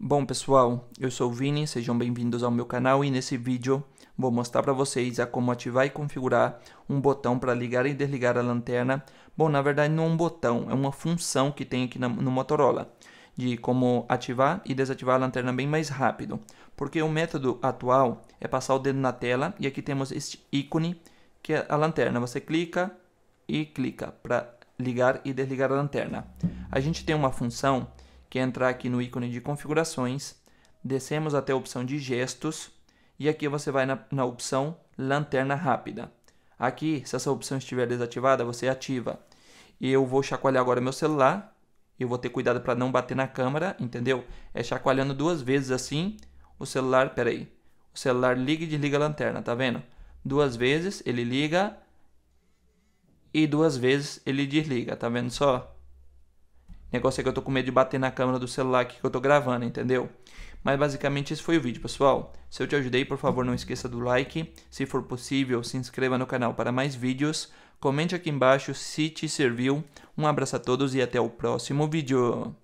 Bom pessoal, eu sou o Vini, sejam bem-vindos ao meu canal e nesse vídeo vou mostrar para vocês a como ativar e configurar um botão para ligar e desligar a lanterna. Bom, na verdade não é um botão, é uma função que tem aqui no Motorola de como ativar e desativar a lanterna bem mais rápido, porque o método atual é passar o dedo na tela e aqui temos este ícone que é a lanterna, você clica e clica para ligar e desligar a lanterna. A gente tem uma função que é entrar aqui no ícone de configurações, descemos até a opção de gestos e aqui você vai na, na opção lanterna rápida. Aqui, se essa opção estiver desativada, você ativa. E eu vou chacoalhar agora meu celular. Eu vou ter cuidado para não bater na câmera, entendeu? É chacoalhando duas vezes assim. O celular, aí. O celular liga e desliga a lanterna, tá vendo? Duas vezes ele liga e duas vezes ele desliga, tá vendo só? negócio é que eu tô com medo de bater na câmera do celular aqui que eu tô gravando, entendeu? Mas basicamente esse foi o vídeo, pessoal. Se eu te ajudei, por favor, não esqueça do like. Se for possível, se inscreva no canal para mais vídeos. Comente aqui embaixo se te serviu. Um abraço a todos e até o próximo vídeo.